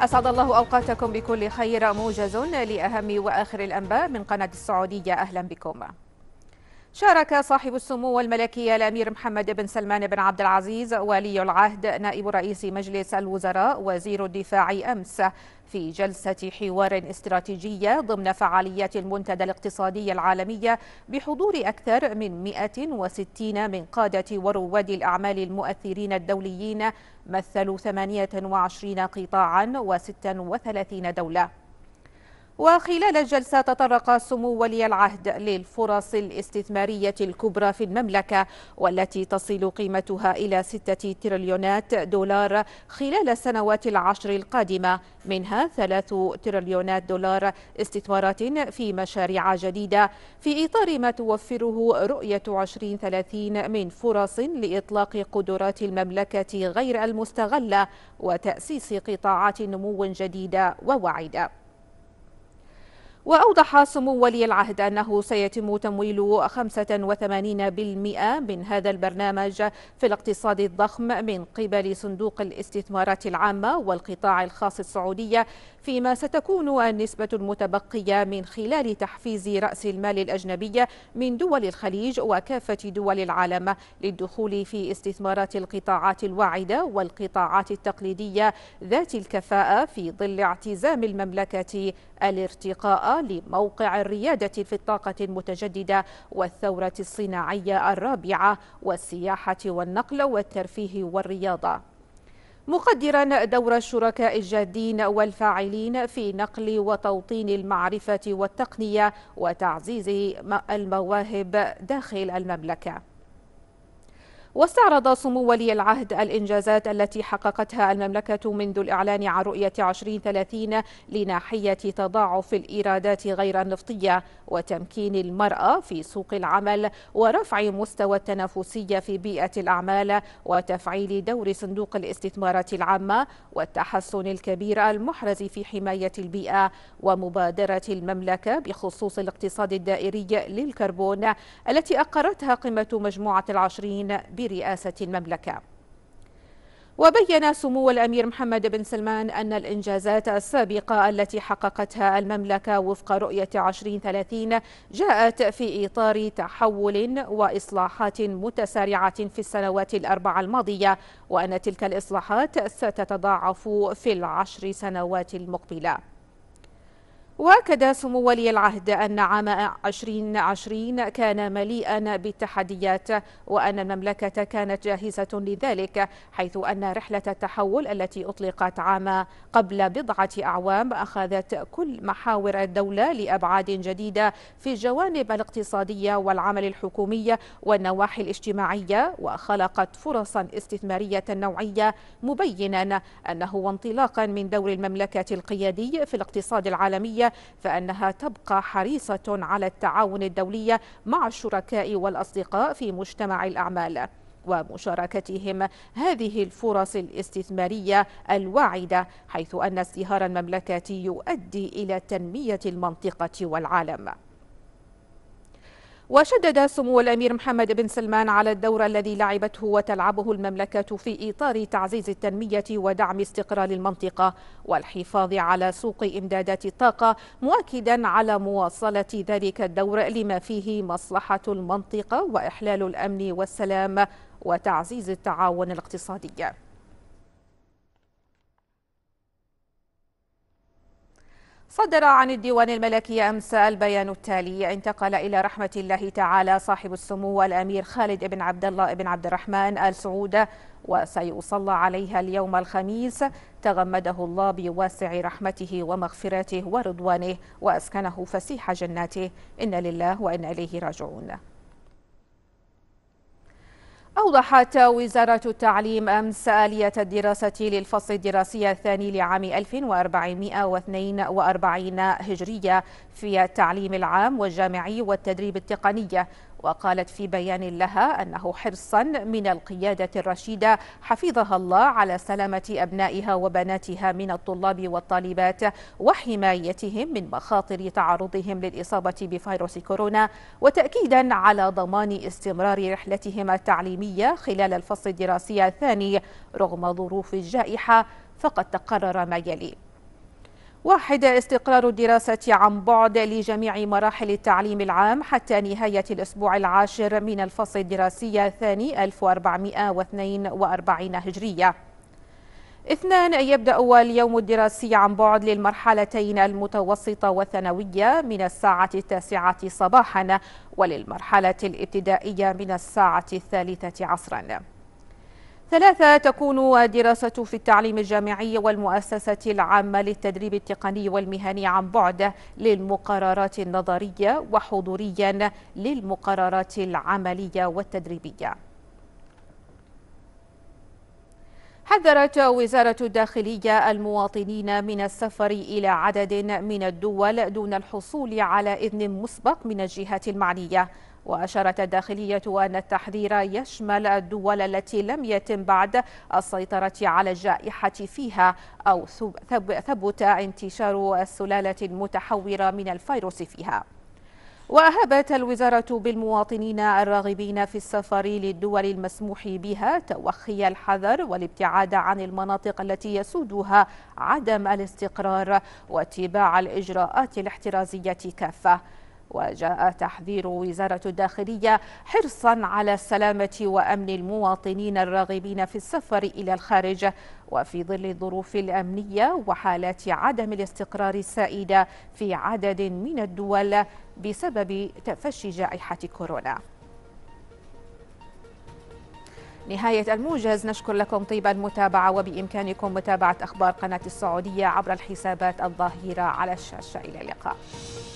أسعد الله أوقاتكم بكل خير موجز لأهم وآخر الأنباء من قناة السعودية أهلا بكم شارك صاحب السمو الملكي الأمير محمد بن سلمان بن عبد العزيز ولي العهد نائب رئيس مجلس الوزراء وزير الدفاع أمس في جلسة حوار استراتيجية ضمن فعاليات المنتدى الاقتصادي العالمية بحضور أكثر من 160 من قادة ورواد الأعمال المؤثرين الدوليين مثلوا 28 قطاعا و36 دولة وخلال الجلسة تطرق سمو ولي العهد للفرص الاستثمارية الكبرى في المملكة والتي تصل قيمتها إلى ستة تريليونات دولار خلال السنوات العشر القادمة منها ثلاث تريليونات دولار استثمارات في مشاريع جديدة في إطار ما توفره رؤية 2030 من فرص لإطلاق قدرات المملكة غير المستغلة وتأسيس قطاعات نمو جديدة وواعده وأوضح سمو ولي العهد أنه سيتم تمويل 85% من هذا البرنامج في الاقتصاد الضخم من قبل صندوق الاستثمارات العامة والقطاع الخاص السعودية فيما ستكون النسبة المتبقية من خلال تحفيز رأس المال الأجنبية من دول الخليج وكافة دول العالم للدخول في استثمارات القطاعات الواعدة والقطاعات التقليدية ذات الكفاءة في ظل اعتزام المملكة الارتقاء لموقع الريادة في الطاقة المتجددة والثورة الصناعية الرابعة والسياحة والنقل والترفيه والرياضة مقدرا دور الشركاء الجادين والفاعلين في نقل وتوطين المعرفة والتقنية وتعزيز المواهب داخل المملكة واستعرض سمو ولي العهد الإنجازات التي حققتها المملكة منذ الإعلان عن رؤية 2030 لناحية تضاعف الإيرادات غير النفطية وتمكين المرأة في سوق العمل ورفع مستوى التنافسية في بيئة الأعمال وتفعيل دور صندوق الاستثمارات العامة والتحسن الكبير المحرز في حماية البيئة ومبادرة المملكة بخصوص الاقتصاد الدائري للكربون التي أقرتها قمة مجموعة العشرين برئاسة رئاسة المملكة وبين سمو الأمير محمد بن سلمان أن الإنجازات السابقة التي حققتها المملكة وفق رؤية 2030 جاءت في إطار تحول وإصلاحات متسارعة في السنوات الأربع الماضية وأن تلك الإصلاحات ستتضاعف في العشر سنوات المقبلة وأكد سمو ولي العهد أن عام 2020 كان مليئا بالتحديات وأن المملكة كانت جاهزة لذلك حيث أن رحلة التحول التي أطلقت عام قبل بضعة أعوام أخذت كل محاور الدولة لأبعاد جديدة في الجوانب الاقتصادية والعمل الحكومي والنواحي الاجتماعية وخلقت فرصا استثمارية نوعية مبينا أنه وانطلاقا من دور المملكة القيادي في الاقتصاد العالمي فأنها تبقى حريصة على التعاون الدولي مع الشركاء والأصدقاء في مجتمع الأعمال ومشاركتهم هذه الفرص الاستثمارية الواعدة حيث أن ازدهار المملكة يؤدي إلى تنمية المنطقة والعالم وشدد سمو الأمير محمد بن سلمان على الدور الذي لعبته وتلعبه المملكة في إطار تعزيز التنمية ودعم استقرار المنطقة والحفاظ على سوق إمدادات الطاقة مؤكدا على مواصلة ذلك الدور لما فيه مصلحة المنطقة وإحلال الأمن والسلام وتعزيز التعاون الاقتصادي صدر عن الديوان الملكي أمس البيان التالي انتقل إلى رحمة الله تعالى صاحب السمو الأمير خالد بن عبد الله بن عبد الرحمن آل سعود وسيصلى عليها اليوم الخميس تغمده الله بواسع رحمته ومغفرته ورضوانه وأسكنه فسيح جناته إن لله وإن إليه راجعون أوضحت وزارة التعليم أمس آلية الدراسة للفصل الدراسي الثاني لعام 1442 هجرية في التعليم العام والجامعي والتدريب التقني وقالت في بيان لها أنه حرصا من القيادة الرشيدة حفظها الله على سلامة أبنائها وبناتها من الطلاب والطالبات وحمايتهم من مخاطر تعرضهم للإصابة بفيروس كورونا وتأكيدا على ضمان استمرار رحلتهم التعليمية خلال الفصل الدراسي الثاني رغم ظروف الجائحة فقد تقرر ما يلي واحد استقرار الدراسة عن بعد لجميع مراحل التعليم العام حتى نهاية الأسبوع العاشر من الفصل الدراسي الثاني 1442 هجرية اثنان يبدأ اليوم الدراسي عن بعد للمرحلتين المتوسطة والثانوية من الساعة التاسعة صباحا وللمرحلة الابتدائية من الساعة الثالثة عصرا ثلاثة تكون دراسة في التعليم الجامعي والمؤسسة العامة للتدريب التقني والمهني عن بعد للمقررات النظرية وحضوريا للمقررات العملية والتدريبية حذرت وزارة الداخلية المواطنين من السفر إلى عدد من الدول دون الحصول على إذن مسبق من الجهات المعنية وأشارت الداخلية أن التحذير يشمل الدول التي لم يتم بعد السيطرة على الجائحة فيها أو ثبت انتشار السلالة المتحورة من الفيروس فيها وأهبت الوزارة بالمواطنين الراغبين في السفر للدول المسموح بها توخي الحذر والابتعاد عن المناطق التي يسودها عدم الاستقرار واتباع الإجراءات الاحترازية كافة وجاء تحذير وزارة الداخلية حرصا على السلامة وأمن المواطنين الراغبين في السفر إلى الخارج وفي ظل الظروف الأمنية وحالات عدم الاستقرار السائدة في عدد من الدول بسبب تفشي جائحة كورونا نهاية الموجز نشكر لكم طيب المتابعة وبإمكانكم متابعة أخبار قناة السعودية عبر الحسابات الظاهرة على الشاشة إلى اللقاء